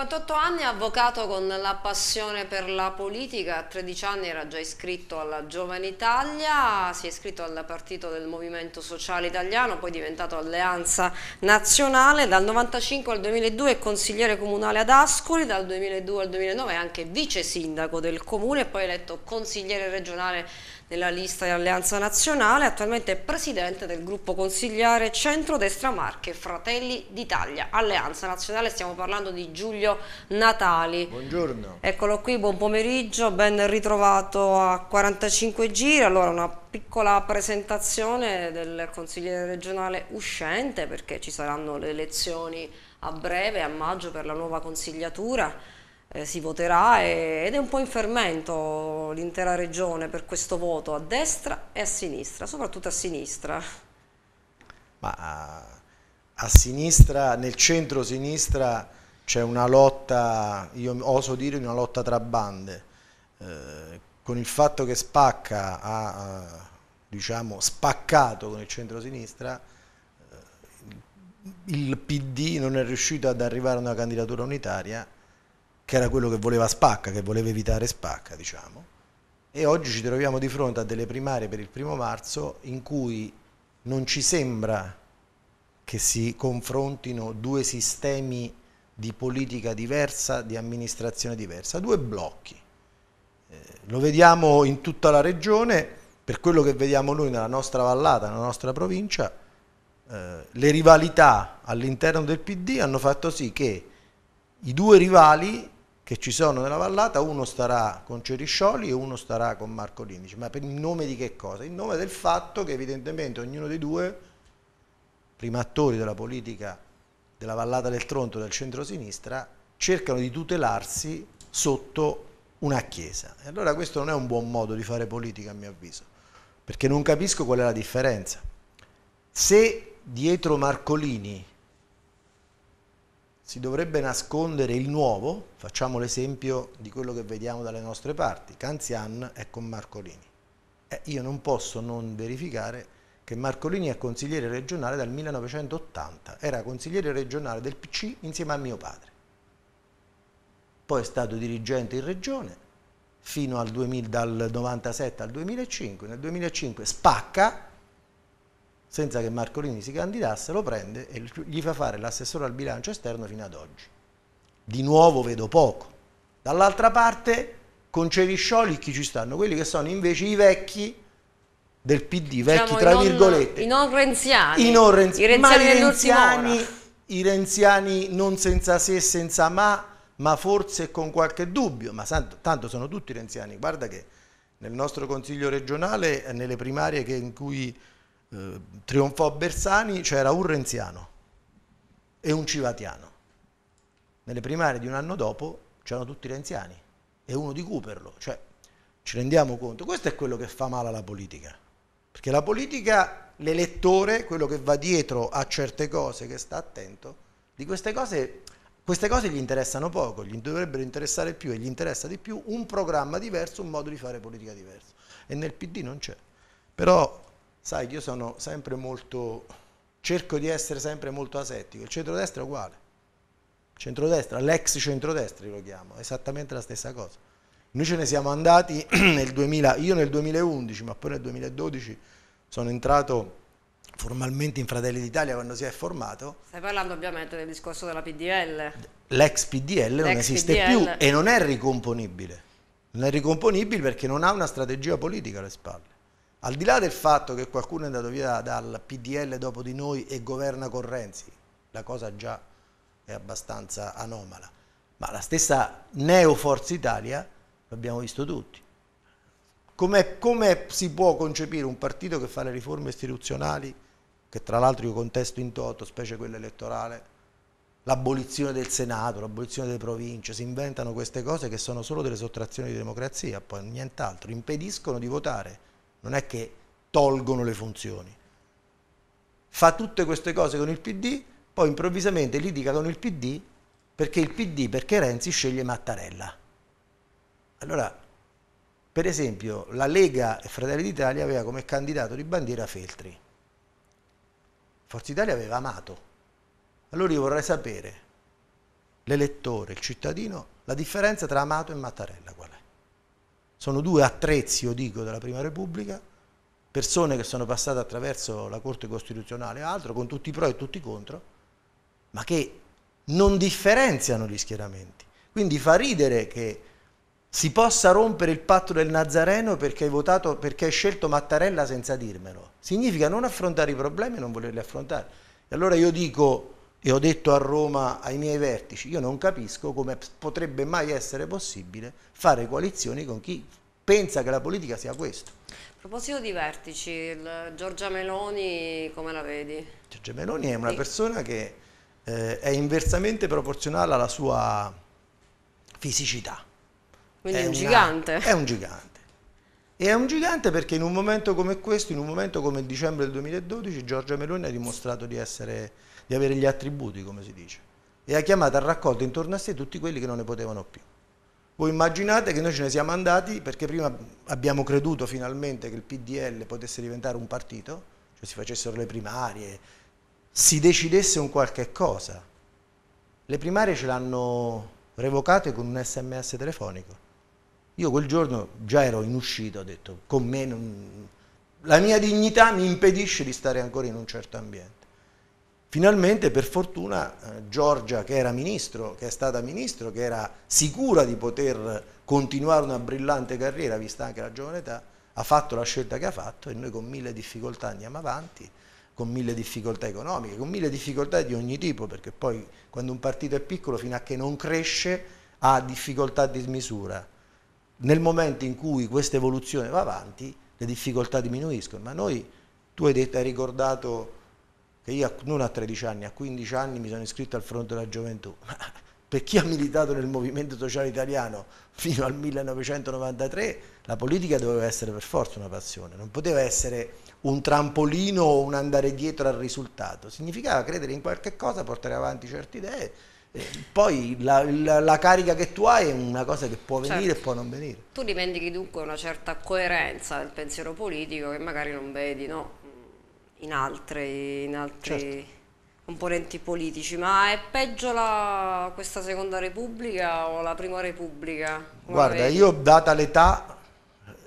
58 anni, avvocato con la passione per la politica, a 13 anni era già iscritto alla Giovane Italia, si è iscritto al partito del Movimento Sociale Italiano, poi è diventato Alleanza Nazionale, dal 1995 al 2002 è consigliere comunale ad Ascoli, dal 2002 al 2009 è anche vice sindaco del comune e poi eletto consigliere regionale nella lista di Alleanza Nazionale, attualmente è presidente del gruppo consigliare Centrodestra Marche Fratelli d'Italia, Alleanza Nazionale, stiamo parlando di Giulio Natali. Buongiorno. Eccolo qui, buon pomeriggio, ben ritrovato a 45 giri, allora una piccola presentazione del consigliere regionale uscente perché ci saranno le elezioni a breve, a maggio per la nuova consigliatura eh, si voterà ed è un po' in fermento l'intera regione per questo voto a destra e a sinistra, soprattutto a sinistra. Ma a, a sinistra, nel centro-sinistra c'è una lotta, io oso dire una lotta tra bande, eh, con il fatto che Spacca ha eh, diciamo, spaccato con il centro-sinistra, eh, il PD non è riuscito ad arrivare a una candidatura unitaria che era quello che voleva Spacca, che voleva evitare Spacca, diciamo. E oggi ci troviamo di fronte a delle primarie per il primo marzo in cui non ci sembra che si confrontino due sistemi di politica diversa, di amministrazione diversa, due blocchi. Eh, lo vediamo in tutta la regione, per quello che vediamo noi nella nostra vallata, nella nostra provincia, eh, le rivalità all'interno del PD hanno fatto sì che i due rivali che ci sono nella vallata, uno starà con Ceriscioli e uno starà con Marco Lindici, ma per il nome di che cosa? In nome del fatto che evidentemente ognuno dei due, primattori della politica della vallata del Tronto e del centrosinistra, cercano di tutelarsi sotto una chiesa. E allora questo non è un buon modo di fare politica a mio avviso, perché non capisco qual è la differenza. Se dietro Marcolini si dovrebbe nascondere il nuovo, facciamo l'esempio di quello che vediamo dalle nostre parti, Canzian è con Marcolini. Eh, io non posso non verificare che Marcolini è consigliere regionale dal 1980, era consigliere regionale del PC insieme a mio padre. Poi è stato dirigente in regione fino al 2000, dal 97 al 2005, nel 2005 spacca senza che Marcolini si candidasse, lo prende e gli fa fare l'assessore al bilancio esterno fino ad oggi. Di nuovo vedo poco. Dall'altra parte, con Ceviscioli chi ci stanno? Quelli che sono invece i vecchi del PD, vecchi diciamo, tra non, virgolette. I non renziani. I non renzi I renziani, ma i renziani, i renziani non senza se e senza ma, ma forse con qualche dubbio, ma tanto sono tutti renziani. Guarda che nel nostro consiglio regionale, nelle primarie in cui eh, trionfò Bersani c'era un renziano e un civatiano. Nelle primarie di un anno dopo c'erano tutti i renziani e uno di Cuperlo, cioè ci rendiamo conto, questo è quello che fa male alla politica, perché la politica, l'elettore, quello che va dietro a certe cose, che sta attento, di queste cose, queste cose gli interessano poco, gli dovrebbero interessare più e gli interessa di più un programma diverso, un modo di fare politica diverso e nel PD non c'è. Però sai che io sono sempre molto, cerco di essere sempre molto asettico, il centrodestra è uguale, centrodestra, l'ex centrodestra lo chiamo, è esattamente la stessa cosa. Noi ce ne siamo andati nel 2000, io nel 2011, ma poi nel 2012 sono entrato formalmente in Fratelli d'Italia quando si è formato. Stai parlando ovviamente del discorso della PDL. L'ex PDL non esiste PDL. più e non è ricomponibile. Non è ricomponibile perché non ha una strategia politica alle spalle. Al di là del fatto che qualcuno è andato via dal PDL dopo di noi e governa con Renzi, la cosa già è abbastanza anomala, ma la stessa Neo Forza Italia l'abbiamo visto tutti. Come, come si può concepire un partito che fa le riforme istituzionali, che tra l'altro io contesto in toto, specie quella elettorale, l'abolizione del Senato, l'abolizione delle province, si inventano queste cose che sono solo delle sottrazioni di democrazia, poi nient'altro, impediscono di votare non è che tolgono le funzioni. Fa tutte queste cose con il PD, poi improvvisamente litiga con il PD perché il PD, perché Renzi sceglie Mattarella. Allora, per esempio, la Lega e Fratelli d'Italia aveva come candidato di bandiera Feltri. Forza Italia aveva amato. Allora io vorrei sapere, l'elettore, il cittadino, la differenza tra Amato e Mattarella. Guarda. Sono due attrezzi, io dico, della Prima Repubblica, persone che sono passate attraverso la Corte Costituzionale e altro, con tutti i pro e tutti i contro, ma che non differenziano gli schieramenti. Quindi fa ridere che si possa rompere il patto del Nazareno perché hai, votato, perché hai scelto Mattarella senza dirmelo. Significa non affrontare i problemi e non volerli affrontare. E allora io dico e ho detto a Roma ai miei vertici, io non capisco come potrebbe mai essere possibile fare coalizioni con chi pensa che la politica sia questo. A proposito di vertici, Giorgia Meloni come la vedi? Giorgia Meloni è una persona che eh, è inversamente proporzionale alla sua fisicità. Quindi è un gigante. è un gigante. E è un gigante perché in un momento come questo, in un momento come il dicembre del 2012, Giorgia Meloni ha dimostrato di essere di avere gli attributi, come si dice, e ha chiamato a raccolta intorno a sé tutti quelli che non ne potevano più. Voi immaginate che noi ce ne siamo andati perché prima abbiamo creduto finalmente che il PDL potesse diventare un partito, cioè si facessero le primarie, si decidesse un qualche cosa. Le primarie ce l'hanno revocate con un sms telefonico. Io quel giorno già ero in uscita, ho detto, con me non... la mia dignità mi impedisce di stare ancora in un certo ambiente. Finalmente, per fortuna, eh, Giorgia, che era ministro, che è stata ministro, che era sicura di poter continuare una brillante carriera, vista anche la giovane età, ha fatto la scelta che ha fatto e noi con mille difficoltà andiamo avanti, con mille difficoltà economiche, con mille difficoltà di ogni tipo, perché poi quando un partito è piccolo, fino a che non cresce, ha difficoltà di smisura. Nel momento in cui questa evoluzione va avanti, le difficoltà diminuiscono, ma noi, tu hai, detto, hai ricordato che io non a 13 anni, a 15 anni mi sono iscritto al fronte della gioventù. per chi ha militato nel movimento sociale italiano fino al 1993, la politica doveva essere per forza una passione, non poteva essere un trampolino o un andare dietro al risultato, significava credere in qualche cosa, portare avanti certe idee. E poi la, la, la, carica che tu hai è una cosa che può venire certo. e può non venire. Tu dimentichi dunque una certa coerenza del pensiero politico che magari non vedi, no? in altri, in altri certo. componenti politici, ma è peggio la, questa seconda repubblica o la prima repubblica? Guarda, vedi? io data l'età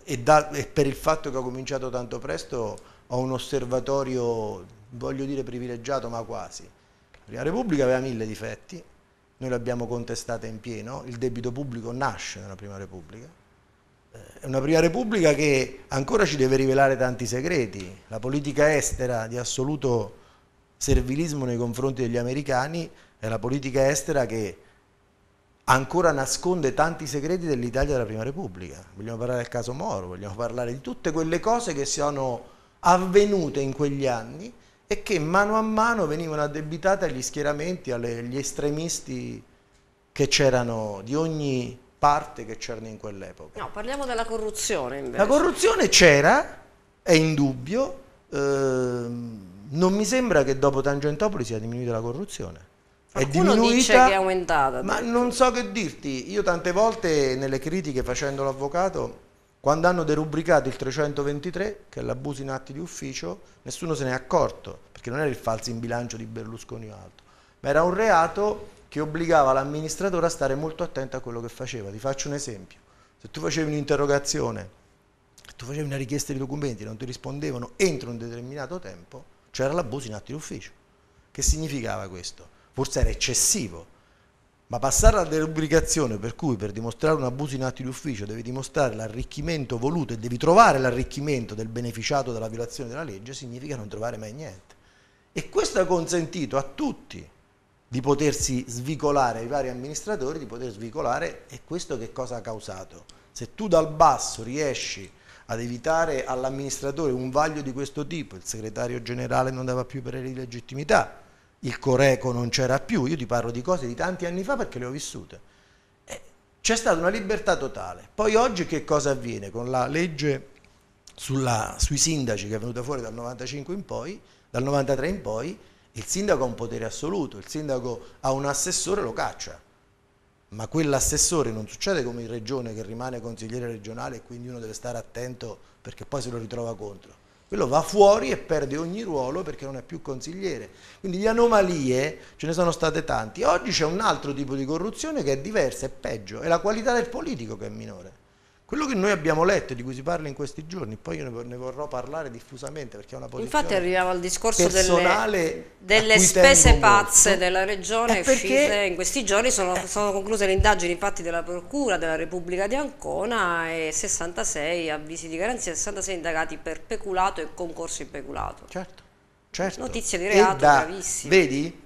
e, da, e per il fatto che ho cominciato tanto presto ho un osservatorio, voglio dire privilegiato, ma quasi. La prima repubblica aveva mille difetti, noi l'abbiamo contestata in pieno, il debito pubblico nasce nella prima repubblica, è una prima repubblica che ancora ci deve rivelare tanti segreti. La politica estera di assoluto servilismo nei confronti degli americani è la politica estera che ancora nasconde tanti segreti dell'Italia della prima repubblica. Vogliamo parlare del caso Moro, vogliamo parlare di tutte quelle cose che sono avvenute in quegli anni e che mano a mano venivano addebitate agli schieramenti, agli estremisti che c'erano di ogni parte che c'erano in quell'epoca. No, parliamo della corruzione invece. La corruzione c'era, è indubbio, ehm, non mi sembra che dopo Tangentopoli sia diminuita la corruzione. è diminuita, dice che è aumentata. Ma detto. non so che dirti, io tante volte nelle critiche facendo l'avvocato, quando hanno derubricato il 323, che è l'abuso in atti di ufficio, nessuno se ne è accorto, perché non era il falso in bilancio di Berlusconi o altro, ma era un reato che obbligava l'amministratore a stare molto attento a quello che faceva. Ti faccio un esempio. Se tu facevi un'interrogazione, tu facevi una richiesta di documenti, e non ti rispondevano entro un determinato tempo, c'era l'abuso in atti d'ufficio. Che significava questo? Forse era eccessivo, ma passare alla derubricazione per cui per dimostrare un abuso in atti d'ufficio devi dimostrare l'arricchimento voluto e devi trovare l'arricchimento del beneficiato della violazione della legge significa non trovare mai niente. E questo è consentito a tutti di potersi svicolare ai vari amministratori, di poter svicolare e questo che cosa ha causato? Se tu dal basso riesci ad evitare all'amministratore un vaglio di questo tipo, il segretario generale non dava più per di legittimità, il Coreco non c'era più, io ti parlo di cose di tanti anni fa perché le ho vissute. Eh, c'è stata una libertà totale. Poi oggi che cosa avviene? Con la legge sulla, sui sindaci che è venuta fuori dal 95 in poi, dal 93 in poi, il sindaco ha un potere assoluto, il sindaco ha un assessore e lo caccia, ma quell'assessore non succede come in regione che rimane consigliere regionale e quindi uno deve stare attento perché poi se lo ritrova contro. Quello va fuori e perde ogni ruolo perché non è più consigliere. Quindi le anomalie ce ne sono state tante. Oggi c'è un altro tipo di corruzione che è diversa, è peggio, è la qualità del politico che è minore. Quello che noi abbiamo letto e di cui si parla in questi giorni, poi io ne vorrò parlare diffusamente perché è una posizione Infatti arriviamo al discorso delle, delle spese pazze molto. della regione eh, uscite in questi giorni, sono, eh. sono concluse le indagini infatti della Procura della Repubblica di Ancona e 66 avvisi di garanzia, 66 indagati per peculato e concorso in peculato. Certo, certo. Notizie di reato da, gravissime. Vedi,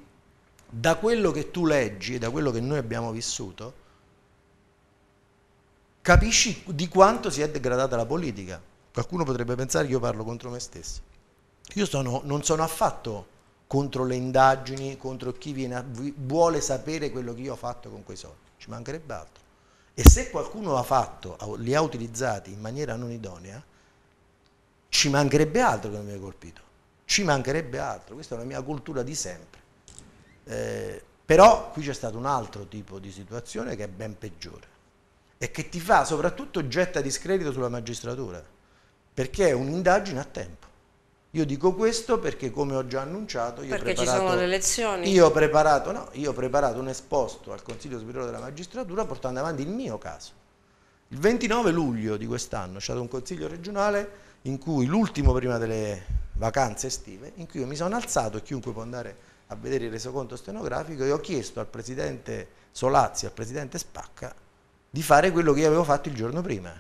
da quello che tu leggi e da quello che noi abbiamo vissuto, capisci di quanto si è degradata la politica. Qualcuno potrebbe pensare che io parlo contro me stesso. Io sono, non sono affatto contro le indagini, contro chi viene, vuole sapere quello che io ho fatto con quei soldi, ci mancherebbe altro. E se qualcuno ha fatto, li ha utilizzati in maniera non idonea, ci mancherebbe altro che non mi ha colpito, ci mancherebbe altro, questa è la mia cultura di sempre. Eh, però qui c'è stato un altro tipo di situazione che è ben peggiore e che ti fa soprattutto getta discredito sulla magistratura, perché è un'indagine a tempo. Io dico questo perché come ho già annunciato io, ho preparato, io, ho, preparato, no, io ho preparato un esposto al Consiglio Superiore della Magistratura portando avanti il mio caso. Il 29 luglio di quest'anno c'è stato un consiglio regionale in cui l'ultimo prima delle vacanze estive, in cui io mi sono alzato e chiunque può andare a vedere il resoconto stenografico e ho chiesto al presidente Solazzi, al presidente Spacca di fare quello che io avevo fatto il giorno prima.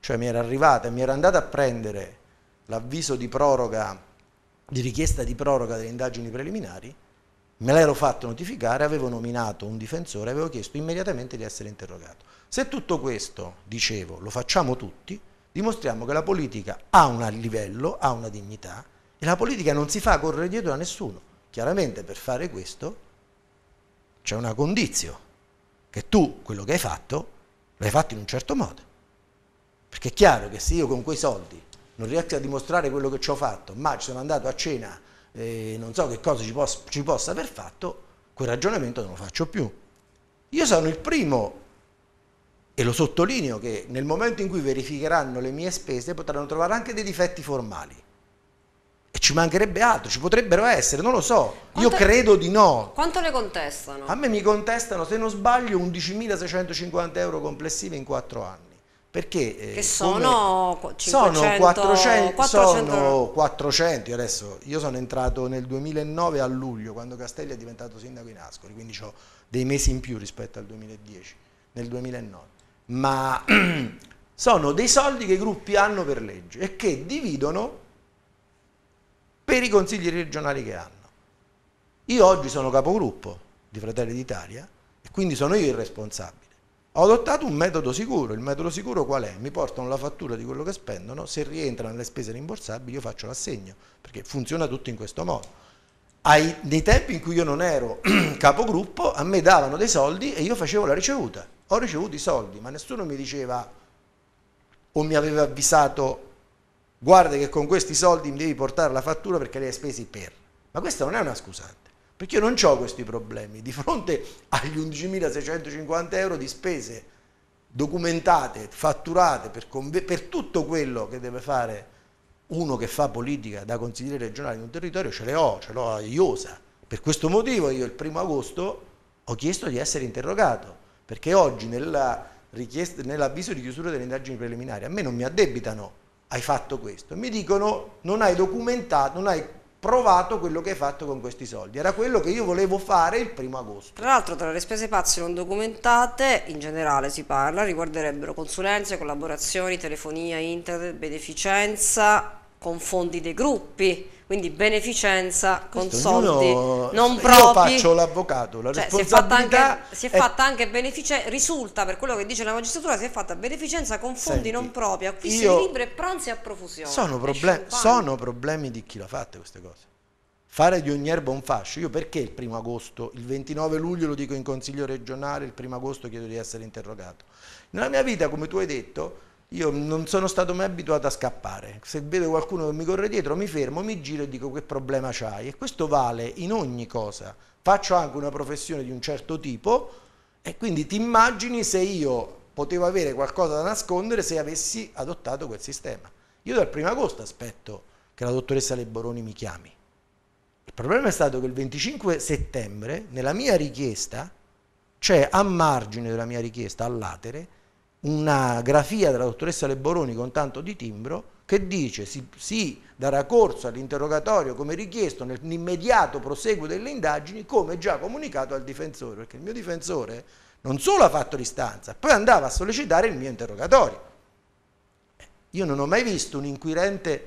Cioè mi era arrivata e mi era andata a prendere l'avviso di proroga, di richiesta di proroga delle indagini preliminari, me l'ero fatto notificare, avevo nominato un difensore, avevo chiesto immediatamente di essere interrogato. Se tutto questo, dicevo, lo facciamo tutti, dimostriamo che la politica ha un livello, ha una dignità e la politica non si fa correre dietro a nessuno. Chiaramente per fare questo c'è una condizione che tu quello che hai fatto l'hai fatto in un certo modo. Perché è chiaro che se io con quei soldi non riesco a dimostrare quello che ci ho fatto, ma ci sono andato a cena e eh, non so che cosa ci, posso, ci possa aver fatto, quel ragionamento non lo faccio più. Io sono il primo, e lo sottolineo, che nel momento in cui verificheranno le mie spese potranno trovare anche dei difetti formali e ci mancherebbe altro, ci potrebbero essere, non lo so. Quanto Io credo di no. Quanto le contestano? A me mi contestano, se non sbaglio, 11.650 euro complessivi in 4 anni. Perché eh, che sono, 500, sono 400, 400, sono 400 adesso io sono entrato nel 2009 a luglio quando Castelli è diventato sindaco in Ascoli quindi ho dei mesi in più rispetto al 2010 nel 2009 ma sono dei soldi che i gruppi hanno per legge e che dividono per i consigli regionali che hanno. Io oggi sono capogruppo di Fratelli d'Italia e quindi sono io il responsabile. Ho adottato un metodo sicuro. Il metodo sicuro qual è? Mi portano la fattura di quello che spendono, se rientrano le spese rimborsabili io faccio l'assegno, perché funziona tutto in questo modo. Ai, nei tempi in cui io non ero capogruppo, a me davano dei soldi e io facevo la ricevuta. Ho ricevuto i soldi, ma nessuno mi diceva o mi aveva avvisato guarda che con questi soldi mi devi portare la fattura perché li hai spesi per. Ma questa non è una scusante, perché io non ho questi problemi. Di fronte agli 11.650 euro di spese documentate, fatturate per, per, tutto quello che deve fare uno che fa politica da consigliere regionale in un territorio, ce le ho, ce l'ho a Iosa. Per questo motivo io il primo agosto ho chiesto di essere interrogato, perché oggi nell'avviso nell di chiusura delle indagini preliminari a me non mi addebitano hai fatto questo. Mi dicono non hai documentato, non hai provato quello che hai fatto con questi soldi. Era quello che io volevo fare il primo agosto. Tra l'altro tra le spese pazze non documentate, in generale si parla, riguarderebbero consulenze, collaborazioni, telefonia, internet, beneficenza, con fondi dei gruppi, quindi beneficenza con Questo, soldi ognuno, non propri. Io faccio l'avvocato, la cioè, responsabilità si è fatta anche, è... beneficenza, risulta per quello che dice la magistratura, si è fatta beneficenza con fondi Senti, non propri, acquisti di libri e pranzi a profusione. Sono, problem sono problemi di chi l'ha fatta queste cose. Fare di ogni erba un fascio, io perché il primo agosto, il 29 luglio lo dico in consiglio regionale, il primo agosto chiedo di essere interrogato. Nella mia vita, come tu hai detto, io non sono stato mai abituato a scappare, se vedo qualcuno che mi corre dietro mi fermo, mi giro e dico che problema c'hai e questo vale in ogni cosa, faccio anche una professione di un certo tipo e quindi ti immagini se io potevo avere qualcosa da nascondere se avessi adottato quel sistema. Io dal 1 agosto aspetto che la dottoressa Leboroni mi chiami. Il problema è stato che il 25 settembre, nella mia richiesta, cioè a margine della mia richiesta all'atere, una grafia della dottoressa Leboroni con tanto di timbro che dice si, si darà corso all'interrogatorio come richiesto nell'immediato proseguo delle indagini come già comunicato al difensore, perché il mio difensore non solo ha fatto l'istanza, poi andava a sollecitare il mio interrogatorio. Eh, io non ho mai visto un inquirente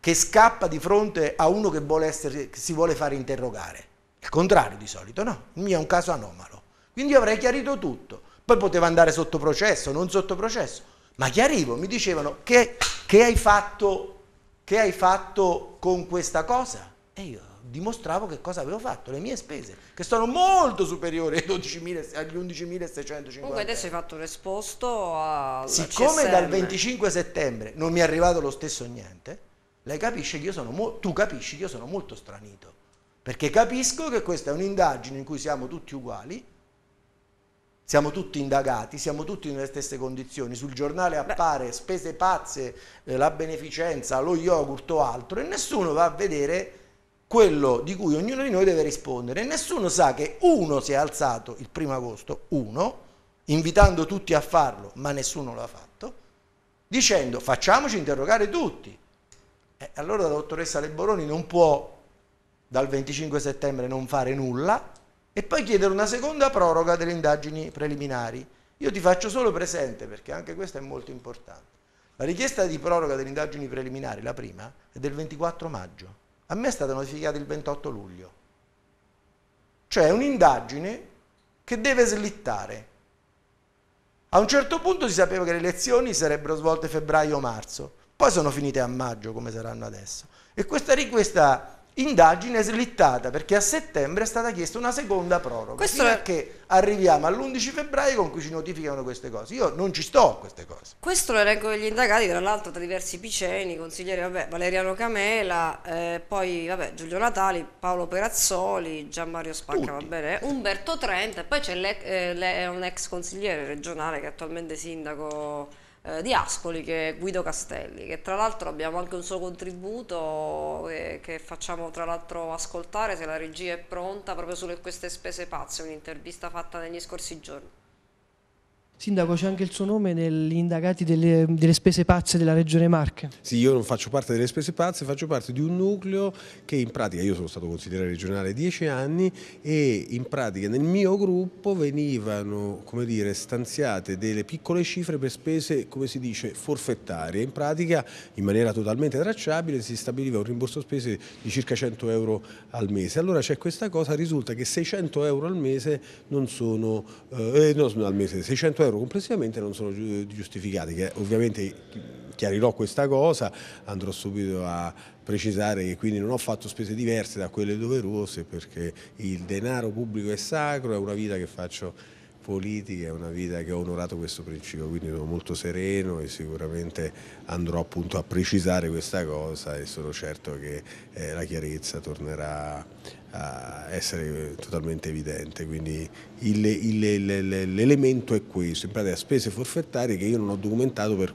che scappa di fronte a uno che, essere, che si vuole fare interrogare. Il contrario di solito, no, il mio è un caso anomalo. Quindi io avrei chiarito tutto poi poteva andare sotto processo, non sotto processo, ma chi arrivo? Mi dicevano che, che, hai fatto, che hai fatto con questa cosa? E io dimostravo che cosa avevo fatto, le mie spese, che sono molto superiori agli 11.650. Comunque adesso hai fatto un a... Siccome CSM. dal 25 settembre non mi è arrivato lo stesso niente, lei capisce che io sono tu capisci che io sono molto stranito, perché capisco che questa è un'indagine in cui siamo tutti uguali, siamo tutti indagati, siamo tutti nelle stesse condizioni, sul giornale appare spese pazze, eh, la beneficenza, lo yogurt o altro e nessuno va a vedere quello di cui ognuno di noi deve rispondere e nessuno sa che uno si è alzato il primo agosto, uno, invitando tutti a farlo, ma nessuno l'ha fatto, dicendo facciamoci interrogare tutti. Eh, allora la dottoressa Leboroni non può dal 25 settembre non fare nulla e poi chiedere una seconda proroga delle indagini preliminari. Io ti faccio solo presente perché anche questo è molto importante. La richiesta di proroga delle indagini preliminari, la prima, è del 24 maggio. A me è stata notificata il 28 luglio. Cioè un'indagine che deve slittare. A un certo punto si sapeva che le elezioni sarebbero svolte febbraio-marzo, poi sono finite a maggio come saranno adesso. E questa richiesta indagine slittata perché a settembre è stata chiesta una seconda proroga questo fino è... che arriviamo all'11 febbraio con cui ci notificano queste cose io non ci sto a queste cose questo l'elenco degli indagati tra l'altro tra diversi Piceni consiglieri vabbè, Valeriano Camela eh, poi vabbè, Giulio Natali Paolo Perazzoli Gian Mario Spacca Tutti. va bene Umberto Trenta e poi c'è eh, un ex consigliere regionale che è attualmente sindaco eh, di Ascoli che è Guido Castelli, che tra l'altro abbiamo anche un suo contributo eh, che facciamo tra l'altro ascoltare se la regia è pronta proprio su queste spese pazze, un'intervista fatta negli scorsi giorni. Sindaco, c'è anche il suo nome negli indagati delle, delle, spese pazze della Regione Marche. Sì, io non faccio parte delle spese pazze, faccio parte di un nucleo che in pratica, io sono stato consigliere regionale dieci anni e in pratica nel mio gruppo venivano dire, stanziate delle piccole cifre per spese, come si dice, forfettarie. In pratica, in maniera totalmente tracciabile, si stabiliva un rimborso spese di circa 100 euro al mese. Allora c'è questa cosa, risulta che 600 euro al mese non sono, eh, eh no, al mese, 600 euro euro complessivamente non sono giustificati, che ovviamente chiarirò questa cosa, andrò subito a precisare che quindi non ho fatto spese diverse da quelle doverose perché il denaro pubblico è sacro, è una vita che faccio politica, è una vita che ho onorato questo principio, quindi sono molto sereno e sicuramente andrò appunto a precisare questa cosa e sono certo che eh, la chiarezza tornerà a essere totalmente evidente. Quindi il, il, il, l'elemento è questo, in pratica spese forfettarie che io non ho documentato per...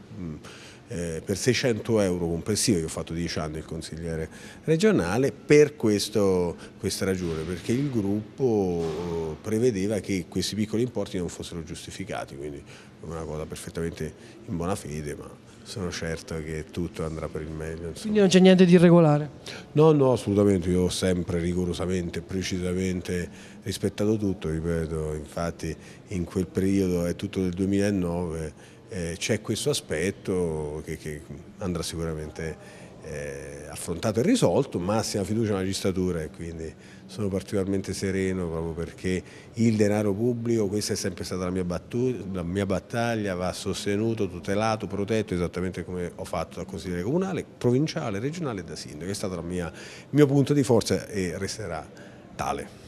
Eh, per 600 euro complessivo, io ho fatto 10 anni il consigliere regionale, per questo, questa ragione, perché il gruppo eh, prevedeva che questi piccoli importi non fossero giustificati, quindi una cosa perfettamente in buona fede, ma sono certo che tutto andrà per il meglio. Insomma. Quindi non c'è niente di irregolare? No, no, assolutamente, io ho sempre rigorosamente, precisamente rispettato tutto, ripeto, infatti in quel periodo è tutto del 2009, eh, c'è questo aspetto che, che andrà sicuramente eh, affrontato e risolto, massima fiducia alla magistratura e quindi sono particolarmente sereno proprio perché il denaro pubblico, questa è sempre stata la mia, battuta, la mia, battaglia, va sostenuto, tutelato, protetto, esattamente come ho fatto dal consigliere comunale, provinciale, regionale e da sindaco. È stato il mio punto di forza e resterà tale.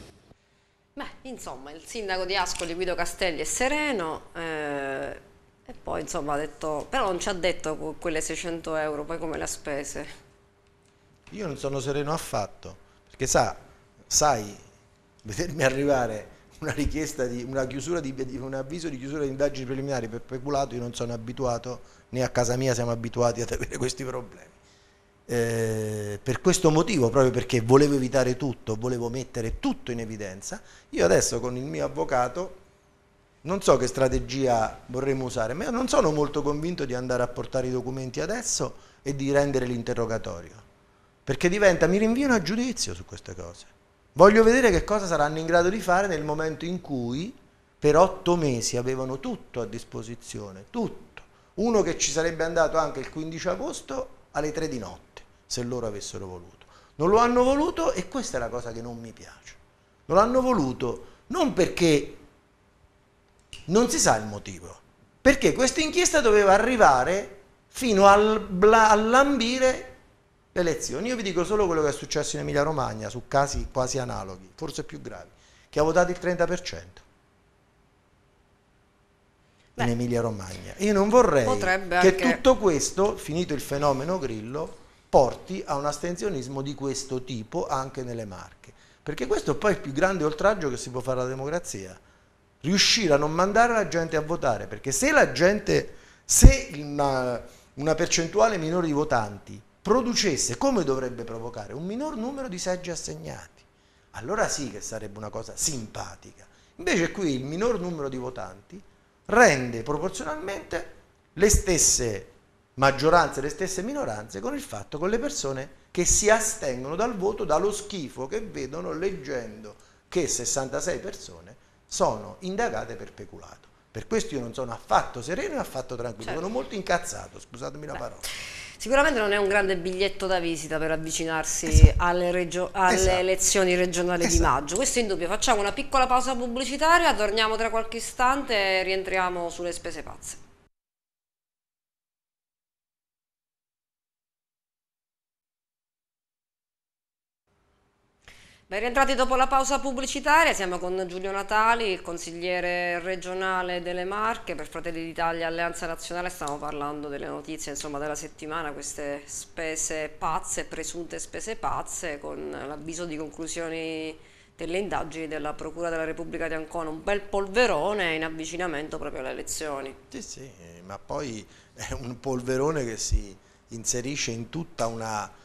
Beh, insomma, il sindaco di Ascoli Guido Castelli è sereno eh, e poi insomma ha detto, però non ci ha detto quelle 600 euro, poi come le ha spese? Io non sono sereno affatto, perché sa, sai vedermi arrivare una richiesta di, una di, di un avviso di chiusura di indagini preliminari per peculato, io non sono abituato, né a casa mia siamo abituati ad avere questi problemi. Eh, per questo motivo, proprio perché volevo evitare tutto, volevo mettere tutto in evidenza, io adesso con il mio avvocato non so che strategia vorremmo usare, ma non sono molto convinto di andare a portare i documenti adesso e di rendere l'interrogatorio, perché diventa, mi rinviano a giudizio su queste cose. Voglio vedere che cosa saranno in grado di fare nel momento in cui per otto mesi avevano tutto a disposizione, tutto. Uno che ci sarebbe andato anche il 15 agosto alle tre di notte, se loro avessero voluto. Non lo hanno voluto e questa è la cosa che non mi piace. Non l'hanno voluto non perché non si sa il motivo, perché questa inchiesta doveva arrivare fino al all'ambire le elezioni. Io vi dico solo quello che è successo in Emilia Romagna su casi quasi analoghi, forse più gravi, che ha votato il 30%. Beh, in Emilia Romagna. Io non vorrei che anche... tutto questo, finito il fenomeno Grillo, porti a un astensionismo di questo tipo anche nelle Marche. Perché questo è poi il più grande oltraggio che si può fare alla democrazia. Riuscire a non mandare la gente a votare, perché se la gente, se una, una percentuale minore di votanti producesse come dovrebbe provocare un minor numero di seggi assegnati. Allora sì che sarebbe una cosa simpatica. Invece qui il minor numero di votanti rende proporzionalmente le stesse maggioranze, le stesse minoranze con il fatto con le persone che si astengono dal voto dallo schifo che vedono leggendo che 66 persone sono indagate per peculato. Per questo io non sono affatto sereno e affatto tranquillo, certo. sono molto incazzato, scusatemi la Beh. parola. Sicuramente non è un grande biglietto da visita per avvicinarsi esatto. alle, regio- alle esatto. elezioni regionali esatto. di maggio, questo è in dubbio. Facciamo una piccola pausa pubblicitaria, torniamo tra qualche istante e rientriamo sulle spese pazze. Ben rientrati dopo la pausa pubblicitaria, siamo con Giulio Natali, il consigliere regionale delle Marche per Fratelli d'Italia Alleanza Nazionale, stiamo parlando delle notizie insomma, della settimana, queste spese pazze, presunte spese pazze con l'avviso di conclusioni delle indagini della Procura della Repubblica di Ancona, un bel polverone in avvicinamento proprio alle elezioni. Sì, sì, ma poi è un polverone che si inserisce in tutta una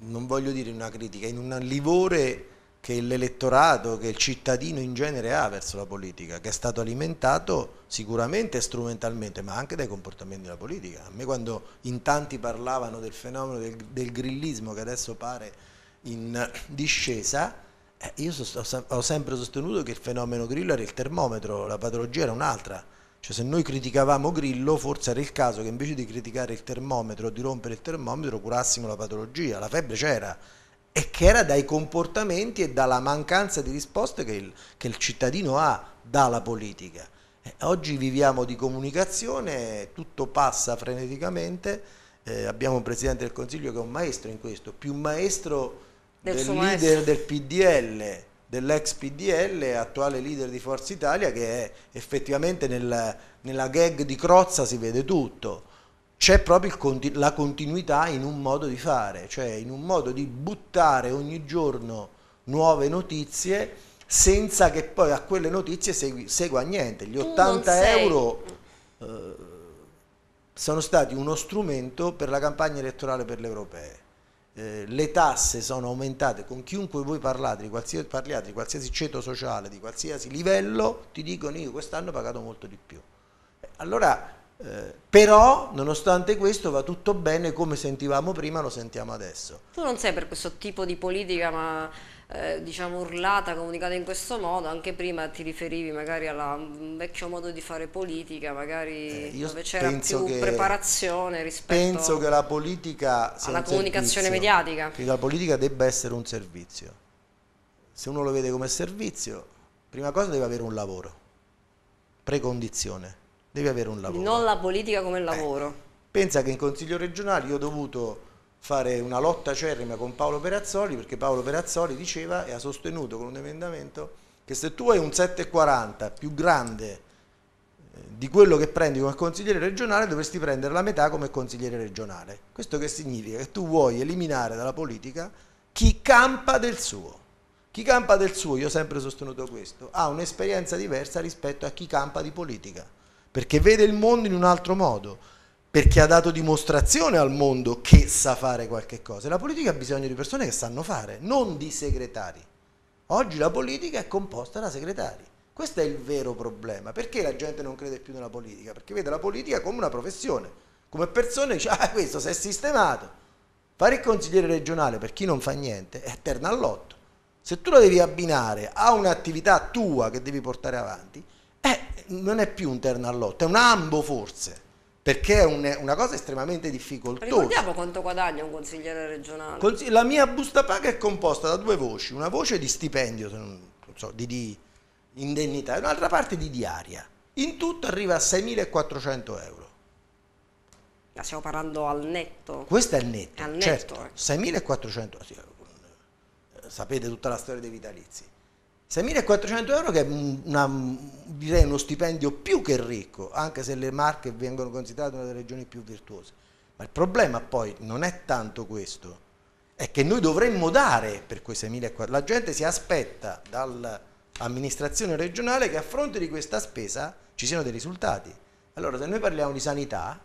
non voglio dire una critica, in un livore che l'elettorato, che il cittadino in genere ha verso la politica, che è stato alimentato sicuramente strumentalmente, ma anche dai comportamenti della politica. A me quando in tanti parlavano del fenomeno del, del grillismo che adesso pare in discesa, eh, io so, ho sempre sostenuto che il fenomeno grillo era il termometro, la patologia era un'altra cioè se noi criticavamo Grillo forse era il caso che invece di criticare il termometro, di rompere il termometro, curassimo la patologia, la febbre c'era e che era dai comportamenti e dalla mancanza di risposte che il, che il cittadino ha dalla politica. Eh, oggi viviamo di comunicazione, tutto passa freneticamente, eh, abbiamo un Presidente del Consiglio che è un maestro in questo, più maestro del, del leader maestro. del PDL dell'ex PDL, attuale leader di Forza Italia, che è effettivamente nel, nella gag di Crozza si vede tutto. C'è proprio continu la continuità in un modo di fare, cioè in un modo di buttare ogni giorno nuove notizie senza che poi a quelle notizie segui, segua niente. Gli 80 euro eh, sono stati uno strumento per la campagna elettorale per le europee eh, le tasse sono aumentate, con chiunque voi parlate di, qualsiasi, parliate di qualsiasi ceto sociale, di qualsiasi livello, ti dicono io quest'anno ho pagato molto di più. Eh, allora, eh, però, nonostante questo, va tutto bene come sentivamo prima, lo sentiamo adesso. Tu non sei per questo tipo di politica, ma eh, diciamo urlata, comunicata in questo modo, anche prima ti riferivi magari al mm, vecchio modo di fare politica, magari eh, dove c'era più che, preparazione rispetto penso che la politica alla comunicazione servizio, mediatica. Che la politica debba essere un servizio. Se uno lo vede come servizio, prima cosa deve avere un lavoro, precondizione, deve avere un lavoro. Non la politica come eh. lavoro. Eh, pensa che in consiglio regionale io ho dovuto fare una lotta acerrima con Paolo Perazzoli perché Paolo Perazzoli diceva e ha sostenuto con un emendamento che se tu hai un 740 più grande eh, di quello che prendi come consigliere regionale dovresti prendere la metà come consigliere regionale. Questo che significa? Che tu vuoi eliminare dalla politica chi campa del suo. Chi campa del suo, io ho sempre sostenuto questo, ha un'esperienza diversa rispetto a chi campa di politica, perché vede il mondo in un altro modo perché ha dato dimostrazione al mondo che sa fare qualche cosa. La politica ha bisogno di persone che sanno fare, non di segretari. Oggi la politica è composta da segretari. Questo è il vero problema. Perché la gente non crede più nella politica? Perché vede la politica come una professione, come persone che dice, ah questo si è sistemato. Fare il consigliere regionale per chi non fa niente è terna all'otto. Se tu lo devi abbinare a un'attività tua che devi portare avanti, eh, non è più un terno all'otto, è un ambo forse perché è un, una cosa estremamente difficoltosa. Ricordiamo quanto guadagna un consigliere regionale. Consig la mia busta paga è composta da due voci, una voce di stipendio, non so, di, di indennità, e un'altra parte di diaria. In tutto arriva a 6.400 euro. Ma stiamo parlando al netto. Questo è il netto, è al certo. netto ecco. certo. 6.400 sì, eh, sapete tutta la storia dei vitalizi. 6.400 euro che è una, direi uno stipendio più che ricco, anche se le Marche vengono considerate una delle regioni più virtuose. Ma il problema poi non è tanto questo, è che noi dovremmo dare per quei 6.400. La gente si aspetta dall'amministrazione regionale che a fronte di questa spesa ci siano dei risultati. Allora se noi parliamo di sanità,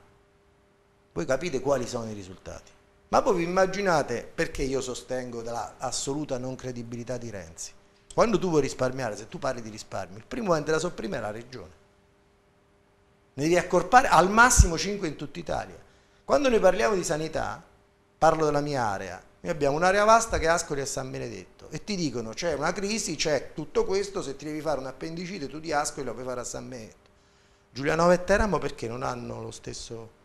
voi capite quali sono i risultati. Ma voi vi immaginate perché io sostengo l'assoluta non credibilità di Renzi? Quando tu vuoi risparmiare, se tu parli di risparmio, il primo ente da sopprimere è la regione. Ne devi accorpare al massimo 5 in tutta Italia. Quando noi parliamo di sanità, parlo della mia area, noi abbiamo un'area vasta che è Ascoli e San Benedetto e ti dicono c'è una crisi, c'è tutto questo, se ti devi fare un appendicite tu di Ascoli lo puoi fare a San Benedetto. Giulianova e Teramo perché non hanno lo stesso...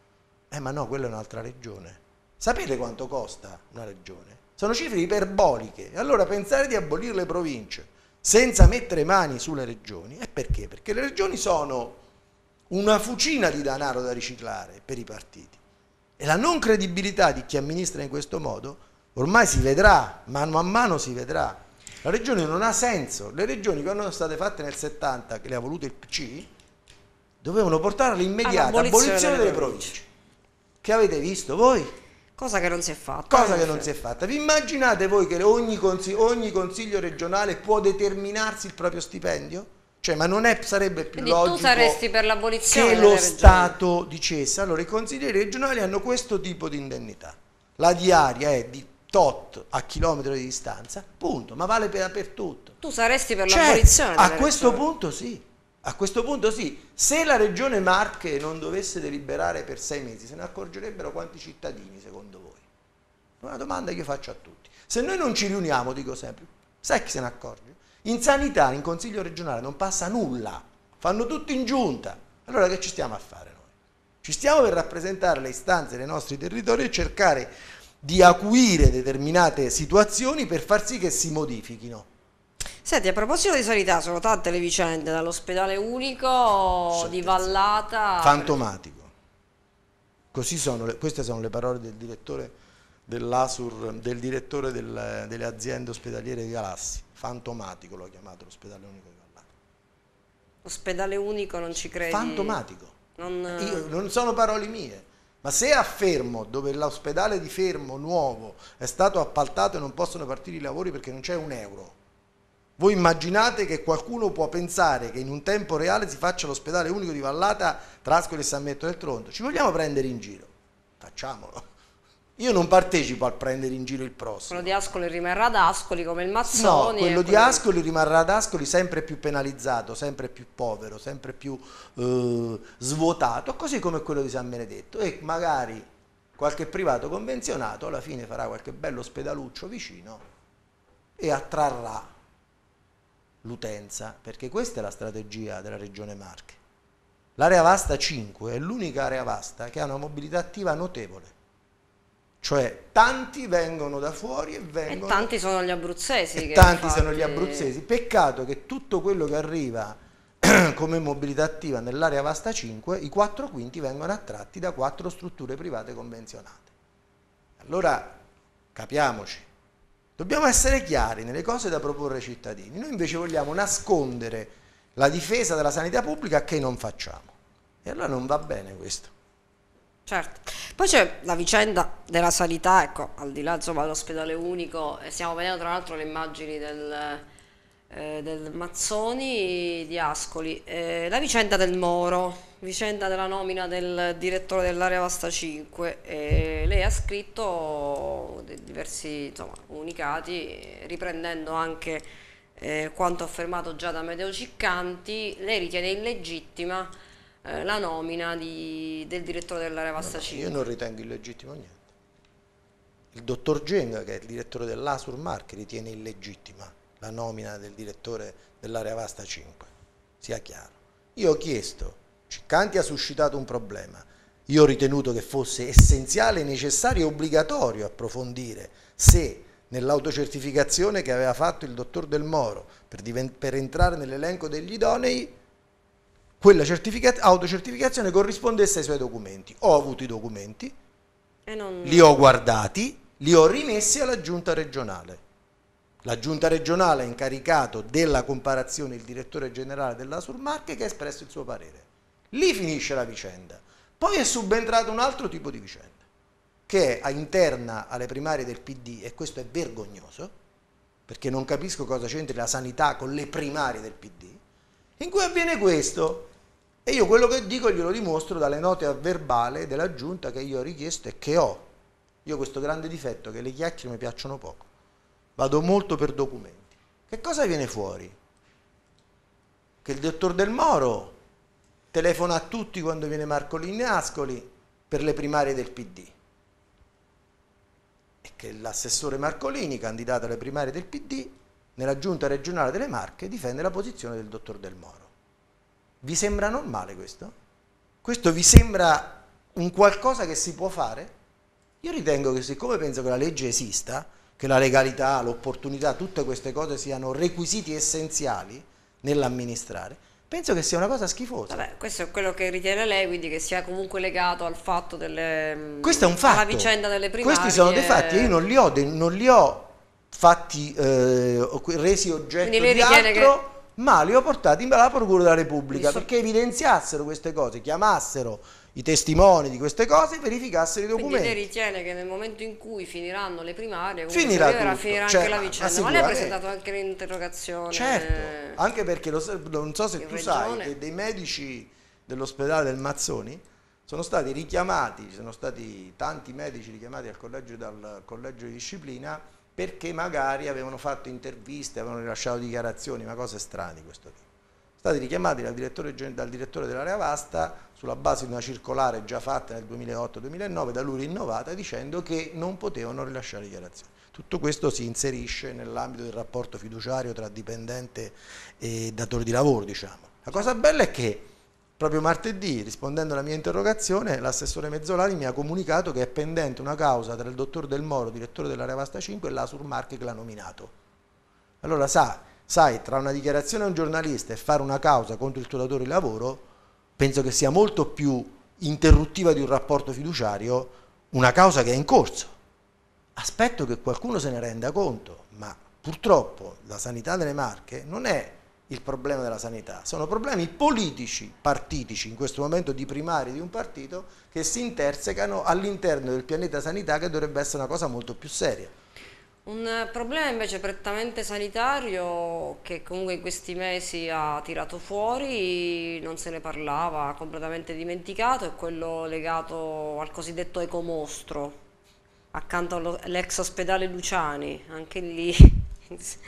Eh ma no, quella è un'altra regione. Sapete quanto costa una regione? Sono cifre iperboliche. Allora pensare di abolire le province senza mettere mani sulle regioni è perché? Perché le regioni sono una fucina di denaro da riciclare per i partiti. E la non credibilità di chi amministra in questo modo ormai si vedrà, mano a mano si vedrà. La regione non ha senso. Le regioni quando sono state fatte nel 70, che le ha volute il PC, dovevano portare all'immediata abolizione delle, delle province. province. Che avete visto voi? Cosa che non si è fatta. Cosa che eh, non si è fatta. Vi immaginate voi che ogni, consig ogni consiglio regionale può determinarsi il proprio stipendio? Cioè, ma non è, sarebbe più Quindi logico tu saresti per l'abolizione che lo Stato dicesse. Allora, i consiglieri regionali hanno questo tipo di indennità. La diaria è di tot a chilometro di distanza, punto, ma vale per, tutto. Tu saresti per cioè, l'abolizione? A questo regioni. punto sì. A questo punto sì, se la regione Marche non dovesse deliberare per sei mesi, se ne accorgerebbero quanti cittadini secondo voi? Una domanda che io faccio a tutti. Se noi non ci riuniamo, dico sempre, sai chi se ne accorge? In sanità, in consiglio regionale non passa nulla, fanno tutto in giunta. Allora che ci stiamo a fare noi? Ci stiamo per rappresentare le istanze dei nostri territori e cercare di acuire determinate situazioni per far sì che si modifichino. Senti, a proposito di sanità, sono tante le vicende, dall'ospedale unico, Sentezza. di Vallata... Fantomatico. Così sono le, queste sono le parole del direttore dell'ASUR, del direttore del, delle aziende ospedaliere di Galassi. Fantomatico l'ho chiamato l'ospedale unico di Vallata. Ospedale unico non ci credi? Fantomatico. Non... Io, non sono parole mie. Ma se a Fermo, dove l'ospedale di Fermo nuovo è stato appaltato e non possono partire i lavori perché non c'è un euro, voi immaginate che qualcuno può pensare che in un tempo reale si faccia l'ospedale unico di Vallata tra Ascoli e San Metto del Tronto? Ci vogliamo prendere in giro? Facciamolo. Io non partecipo al prendere in giro il prossimo. Quello di Ascoli rimarrà ad Ascoli come il Mazzoni. No, quello di Ascoli rimarrà ad Ascoli sempre più penalizzato, sempre più povero, sempre più eh, svuotato, così come quello di San Benedetto. E magari qualche privato convenzionato alla fine farà qualche bello spedaluccio vicino e attrarrà l'utenza, perché questa è la strategia della Regione Marche. L'area vasta 5 è l'unica area vasta che ha una mobilità attiva notevole. Cioè tanti vengono da fuori e vengono... E tanti sono gli abruzzesi. tanti infatti... sono gli abruzzesi. Peccato che tutto quello che arriva come mobilità attiva nell'area vasta 5, i 4 quinti vengono attratti da quattro strutture private convenzionate. Allora capiamoci, Dobbiamo essere chiari nelle cose da proporre ai cittadini. Noi invece vogliamo nascondere la difesa della sanità pubblica che non facciamo. E allora non va bene questo. Certo. Poi c'è la vicenda della sanità, ecco, al di là dell'ospedale unico, stiamo vedendo tra l'altro le immagini del, eh, del Mazzoni di Ascoli. Eh, la vicenda del Moro, vicenda della nomina del direttore dell'area Vasta 5. Eh, lei ha scritto diversi insomma, comunicati riprendendo anche eh, quanto affermato già da Medeo Ciccanti. Lei ritiene illegittima eh, la nomina di, del direttore dell'area Vasta no, 5. Io non ritengo illegittimo niente. Il dottor Genga, che è il direttore dell'Asur Marche, ritiene illegittima la nomina del direttore dell'area vasta 5, sia chiaro. Io ho chiesto, Ciccanti ha suscitato un problema, io ho ritenuto che fosse essenziale, necessario e obbligatorio approfondire se nell'autocertificazione che aveva fatto il dottor Del Moro per, per entrare nell'elenco degli idonei quella autocertificazione corrispondesse ai suoi documenti. Ho avuto i documenti, non... li ho guardati, li ho rimessi alla giunta regionale. La giunta regionale ha incaricato della comparazione il direttore generale della Surmarche che ha espresso il suo parere. Lì finisce la vicenda. Poi è subentrato un altro tipo di vicenda che è interna alle primarie del PD e questo è vergognoso perché non capisco cosa c'entri la sanità con le primarie del PD, in cui avviene questo. E io quello che dico glielo dimostro dalle note a verbale della giunta che io ho richiesto e che ho. Io ho questo grande difetto che le chiacchiere mi piacciono poco vado molto per documenti. Che cosa viene fuori? Che il dottor Del Moro telefona a tutti quando viene Marco Lignascoli per le primarie del PD e che l'assessore Marcolini, candidato alle primarie del PD, nella giunta regionale delle Marche difende la posizione del dottor Del Moro. Vi sembra normale questo? Questo vi sembra un qualcosa che si può fare? Io ritengo che siccome penso che la legge esista, che la legalità, l'opportunità, tutte queste cose siano requisiti essenziali nell'amministrare, penso che sia una cosa schifosa. Vabbè, questo è quello che ritiene lei, quindi che sia comunque legato al fatto delle... Mm, questo è un fatto. Alla vicenda delle primarie. Questi sono dei fatti, io non li ho, non li ho fatti eh, resi oggetto di altro, che... ma li ho portati alla Procura della Repubblica so... perché evidenziassero queste cose, chiamassero i testimoni di queste cose verificassero i documenti. Quindi lei ritiene che nel momento in cui finiranno le primarie finirà, tutto, finirà cioè, anche la vicenda, ma lei ha presentato eh, anche l'interrogazione. Certo, eh, anche perché lo, non so se tu regione. sai che dei medici dell'ospedale del Mazzoni sono stati richiamati, ci sono stati tanti medici richiamati al collegio, dal collegio di disciplina perché magari avevano fatto interviste, avevano rilasciato dichiarazioni, ma cose strane questo tipo. stati richiamati dal direttore, dal direttore dell'area vasta sulla base di una circolare già fatta nel 2008-2009, da lui rinnovata, dicendo che non potevano rilasciare dichiarazioni. Tutto questo si inserisce nell'ambito del rapporto fiduciario tra dipendente e datore di lavoro, diciamo. La cosa bella è che proprio martedì, rispondendo alla mia interrogazione, l'assessore Mezzolari mi ha comunicato che è pendente una causa tra il dottor Del Moro, direttore dell'area Vasta 5, e l'Asur Marche che l'ha nominato. Allora sa, sai, tra una dichiarazione a un giornalista e fare una causa contro il tuo datore di lavoro penso che sia molto più interruttiva di un rapporto fiduciario una causa che è in corso. Aspetto che qualcuno se ne renda conto, ma purtroppo la sanità delle Marche non è il problema della sanità, sono problemi politici, partitici, in questo momento di primari di un partito, che si intersecano all'interno del pianeta sanità che dovrebbe essere una cosa molto più seria. Un problema invece prettamente sanitario che comunque in questi mesi ha tirato fuori, non se ne parlava, completamente dimenticato, è quello legato al cosiddetto ecomostro, accanto all'ex ospedale Luciani, anche lì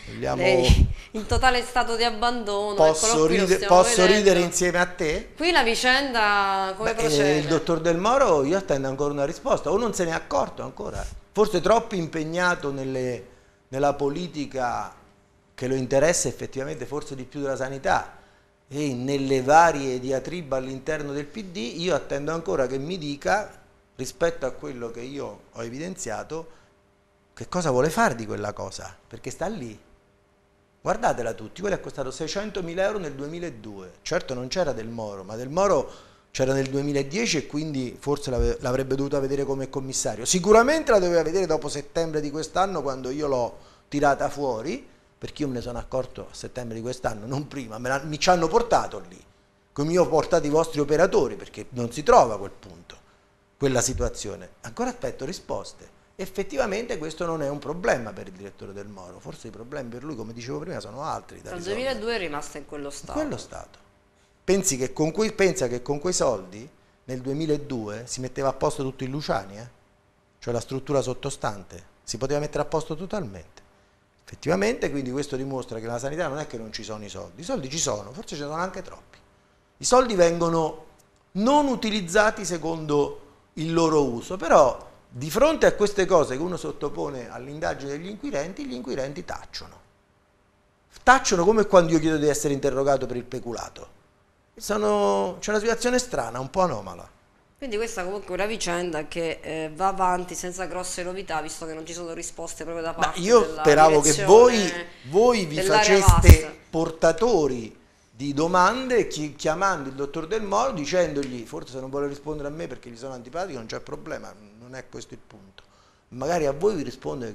Vogliamo... Lei in totale stato di abbandono. Posso, ride, posso ridere insieme a te? Qui la vicenda come Beh, eh, procede? Il dottor Del Moro, io attendo ancora una risposta, o non se n'è accorto ancora, forse troppo impegnato nelle, nella politica che lo interessa effettivamente forse di più della sanità e nelle varie diatribe all'interno del PD, io attendo ancora che mi dica rispetto a quello che io ho evidenziato che cosa vuole fare di quella cosa, perché sta lì. Guardatela tutti, quello è costato 600.000 euro nel 2002, certo non c'era Del Moro, ma Del Moro c'era nel 2010 e quindi forse l'avrebbe dovuta vedere come commissario, sicuramente la doveva vedere dopo settembre di quest'anno quando io l'ho tirata fuori, perché io me ne sono accorto a settembre di quest'anno, non prima, la, mi ci hanno portato lì, come io ho portato i vostri operatori, perché non si trova a quel punto, quella situazione. Ancora aspetto risposte effettivamente questo non è un problema per il direttore del Moro, forse i problemi per lui, come dicevo prima, sono altri. Dal 2002 è rimasto in quello Stato. In Quello stato. Pensi che con quei, pensa che con quei soldi nel 2002 si metteva a posto tutto il Luciania, eh? cioè la struttura sottostante, si poteva mettere a posto totalmente. Effettivamente, quindi questo dimostra che la sanità non è che non ci sono i soldi, i soldi ci sono, forse ce ne sono anche troppi. I soldi vengono non utilizzati secondo il loro uso, però di fronte a queste cose che uno sottopone all'indagine degli inquirenti, gli inquirenti tacciono. Tacciono come quando io chiedo di essere interrogato per il peculato. C'è una situazione strana, un po' anomala. Quindi questa comunque è una vicenda che eh, va avanti senza grosse novità, visto che non ci sono risposte proprio da parte Ma io speravo che voi, voi vi faceste vasta. portatori di domande chi, chiamando il dottor Del Moro dicendogli forse non vuole rispondere a me perché gli sono antipatico, non c'è problema, non è questo il punto. Magari a voi vi risponde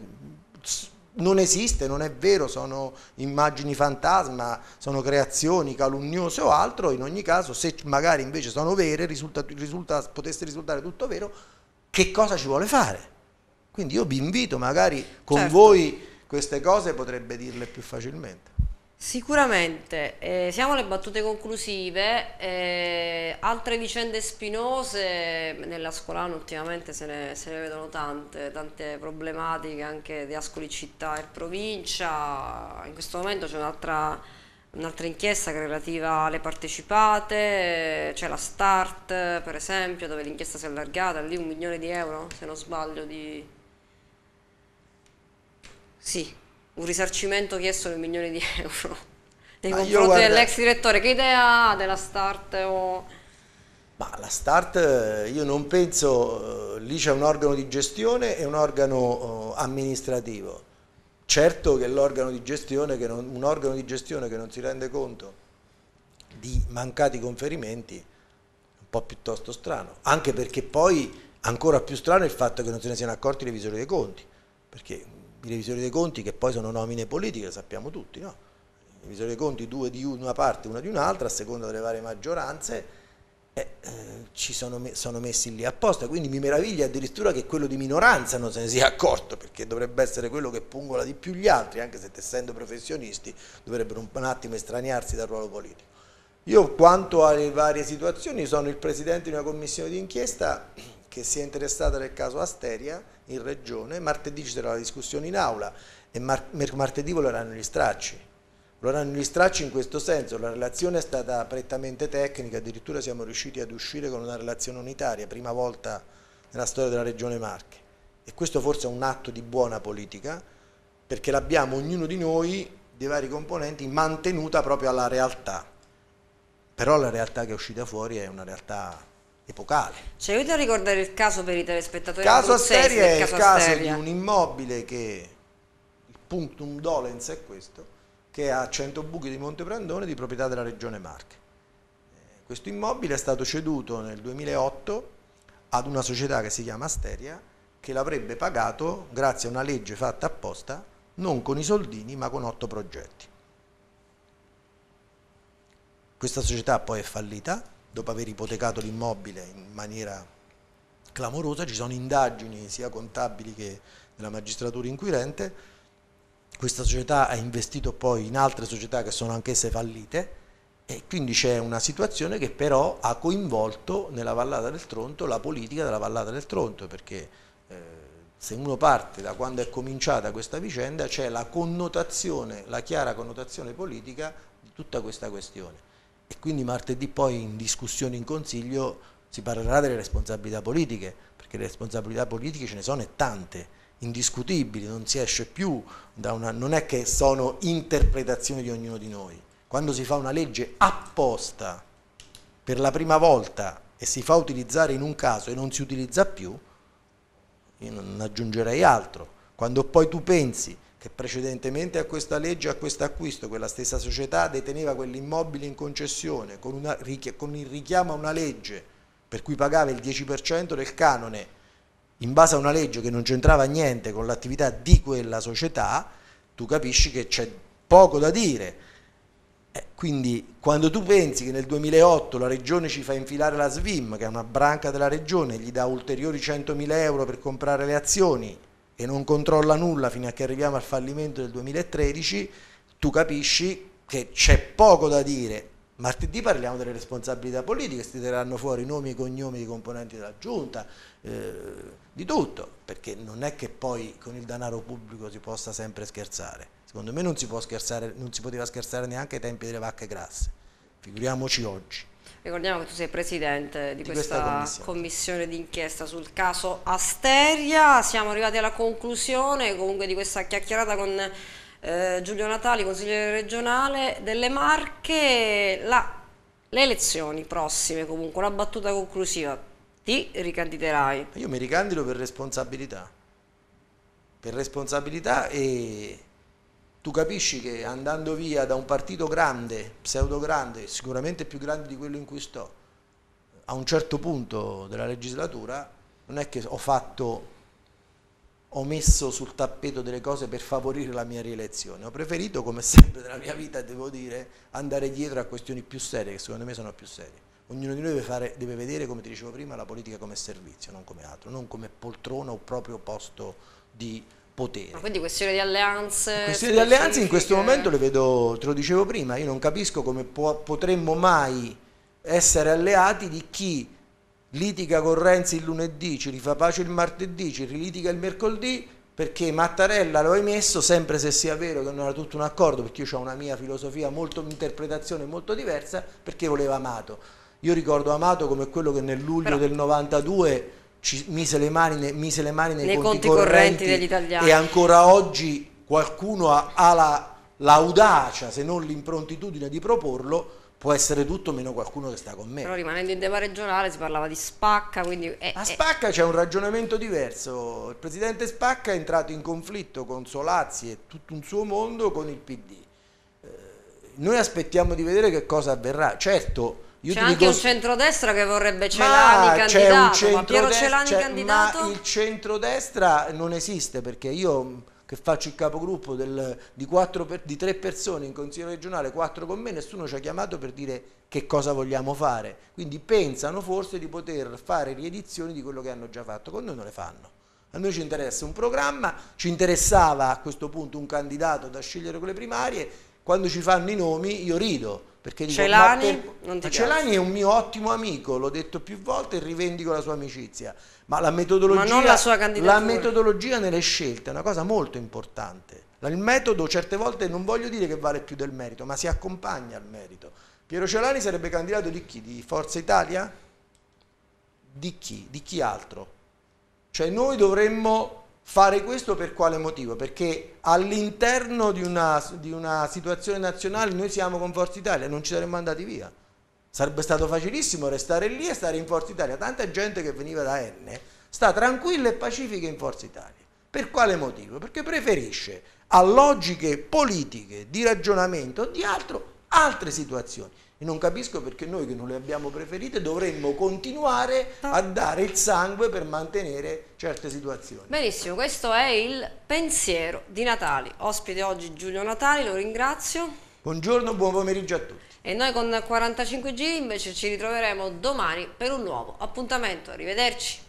non esiste, non è vero, sono immagini fantasma, sono creazioni calunniose o altro, in ogni caso se magari invece sono vere, risulta, risulta, potesse risultare tutto vero, che cosa ci vuole fare? Quindi io vi invito, magari con certo. voi queste cose potrebbe dirle più facilmente. Sicuramente, eh, siamo alle battute conclusive, eh, altre vicende spinose, nella Scolano ultimamente se ne, se ne, vedono tante, tante problematiche anche di Ascoli città e provincia, in questo momento c'è un'altra un inchiesta che è relativa alle partecipate, c'è la Start per esempio dove l'inchiesta si è allargata, lì un milione di euro se non sbaglio di... Sì, un risarcimento chiesto di un milione di euro nei ah, confronti guarda... dell'ex direttore. Che idea ha della Start? O... Ma la Start, eh, io non penso, eh, lì c'è un organo di gestione e un organo eh, amministrativo. Certo che, organo che non, un organo di gestione che non si rende conto di mancati conferimenti è un po' piuttosto strano, anche perché poi ancora più strano è il fatto che non se ne siano accorti i revisori dei conti, perché i revisori dei conti che poi sono nomine politiche, lo sappiamo tutti, no? I revisori dei conti due di una parte, una di un'altra, a seconda delle varie maggioranze, eh, eh, ci sono, me sono, messi lì apposta, quindi mi meraviglia addirittura che quello di minoranza non se ne sia accorto, perché dovrebbe essere quello che pungola di più gli altri, anche se essendo professionisti dovrebbero un, un attimo estraniarsi dal ruolo politico. Io quanto alle varie situazioni sono il presidente di una commissione d'inchiesta che si è interessata del caso Asteria, in regione, martedì ci sarà la discussione in aula e mar martedì voleranno gli stracci. Voleranno gli stracci in questo senso, la relazione è stata prettamente tecnica, addirittura siamo riusciti ad uscire con una relazione unitaria, prima volta nella storia della regione Marche. E questo forse è un atto di buona politica, perché l'abbiamo ognuno di noi, dei vari componenti, mantenuta proprio alla realtà. Però la realtà che è uscita fuori è una realtà epocale. Ci io a ricordare il caso per i telespettatori caso Asteria è il caso Asteria. di un immobile che, il punctum dolens è questo, che è a 100 buchi di Monteprandone di proprietà della regione Marche. Eh, questo immobile è stato ceduto nel 2008 ad una società che si chiama Asteria che l'avrebbe pagato grazie a una legge fatta apposta non con i soldini ma con otto progetti. Questa società poi è fallita dopo aver ipotecato l'immobile in maniera clamorosa, ci sono indagini sia contabili che della magistratura inquirente, questa società ha investito poi in altre società che sono anch'esse fallite e quindi c'è una situazione che però ha coinvolto nella vallata del Tronto la politica della vallata del Tronto perché eh, se uno parte da quando è cominciata questa vicenda c'è la connotazione, la chiara connotazione politica di tutta questa questione e quindi martedì poi in discussione in consiglio si parlerà delle responsabilità politiche, perché le responsabilità politiche ce ne sono e tante, indiscutibili, non si esce più da una, non è che sono interpretazioni di ognuno di noi. Quando si fa una legge apposta per la prima volta e si fa utilizzare in un caso e non si utilizza più, io non aggiungerei altro. Quando poi tu pensi che precedentemente a questa legge a questo acquisto quella stessa società deteneva quell'immobile in concessione con, una, con il richiamo a una legge per cui pagava il 10% del canone in base a una legge che non c'entrava niente con l'attività di quella società, tu capisci che c'è poco da dire. Eh, quindi quando tu pensi che nel 2008 la regione ci fa infilare la SVIM, che è una branca della regione, gli dà ulteriori 100.000 euro per comprare le azioni e non controlla nulla fino a che arriviamo al fallimento del 2013, tu capisci che c'è poco da dire. Martedì parliamo delle responsabilità politiche, si tireranno fuori nomi e cognomi dei componenti della giunta, eh, di tutto, perché non è che poi con il denaro pubblico si possa sempre scherzare. Secondo me non si, scherzare, non si poteva scherzare neanche ai tempi delle vacche grasse, figuriamoci oggi. Ricordiamo che tu sei presidente di, di questa, questa, commissione d'inchiesta sul caso Asteria. Siamo arrivati alla conclusione comunque di questa chiacchierata con eh, Giulio Natali, consigliere regionale delle Marche. La, le elezioni prossime comunque, una battuta conclusiva. Ti ricandiderai? Io mi ricandido per responsabilità. Per responsabilità e tu capisci che andando via da un partito grande, pseudo grande, sicuramente più grande di quello in cui sto, a un certo punto della legislatura non è che ho fatto, ho messo sul tappeto delle cose per favorire la mia rielezione, ho preferito come sempre nella mia vita, devo dire, andare dietro a questioni più serie, che secondo me sono più serie. Ognuno di noi deve, fare, deve vedere, come ti dicevo prima, la politica come servizio, non come altro, non come poltrona o proprio posto di potere. Ma quindi questione di alleanze? Questione di alleanze in questo momento le vedo, te lo dicevo prima, io non capisco come po potremmo mai essere alleati di chi litiga con Renzi il lunedì, ci rifà pace il martedì, ci rilitiga il mercoledì perché Mattarella lo hai messo, sempre se sia vero che non era tutto un accordo, perché io ho una mia filosofia, molto, un'interpretazione molto diversa, perché voleva Amato. Io ricordo Amato come quello che nel luglio Però... del 92 ci mise le mani, ne, mise le mani nei, nei conti, conti correnti, correnti, degli italiani. E ancora oggi qualcuno ha, ha la, l'audacia, se non l'improntitudine di proporlo, può essere tutto meno qualcuno che sta con me. Però rimanendo in tema regionale si parlava di Spacca, quindi... Eh, A Spacca eh. c'è un ragionamento diverso. Il presidente Spacca è entrato in conflitto con Solazzi e tutto un suo mondo con il PD. Eh, noi aspettiamo di vedere che cosa avverrà. Certo, c'è anche dico... un centrodestra che vorrebbe Celani ma candidato, ma Piero Celani cioè, candidato? Ma il centrodestra non esiste perché io che faccio il capogruppo del, di, per, di, tre persone in consiglio regionale, quattro con me, nessuno ci ha chiamato per dire che cosa vogliamo fare. Quindi pensano forse di poter fare riedizioni di quello che hanno già fatto, con noi non le fanno. A noi ci interessa un programma, ci interessava a questo punto un candidato da scegliere con le primarie, quando ci fanno i nomi io rido, perché dico, Celani, per... non ti Celani è un mio ottimo amico, l'ho detto più volte e rivendico la sua amicizia. Ma la metodologia, ma non la sua La metodologia nelle scelte è una cosa molto importante. Il metodo certe volte non voglio dire che vale più del merito, ma si accompagna al merito. Piero Celani sarebbe candidato di chi? Di Forza Italia? Di chi? Di chi altro? Cioè noi dovremmo Fare questo per quale motivo? Perché all'interno di una, di una situazione nazionale noi siamo con Forza Italia, non ci saremmo andati via. Sarebbe stato facilissimo restare lì e stare in Forza Italia. Tanta gente che veniva da N sta tranquilla e pacifica in Forza Italia. Per quale motivo? Perché preferisce a logiche politiche, di ragionamento o di altro, altre situazioni. E non capisco perché noi che non le abbiamo preferite dovremmo continuare ah. a dare il sangue per mantenere certe situazioni. Benissimo, questo è il pensiero di Natali. Ospite oggi Giulio Natali, lo ringrazio. Buongiorno, buon pomeriggio a tutti. E noi con 45 g invece ci ritroveremo domani per un nuovo appuntamento. Arrivederci.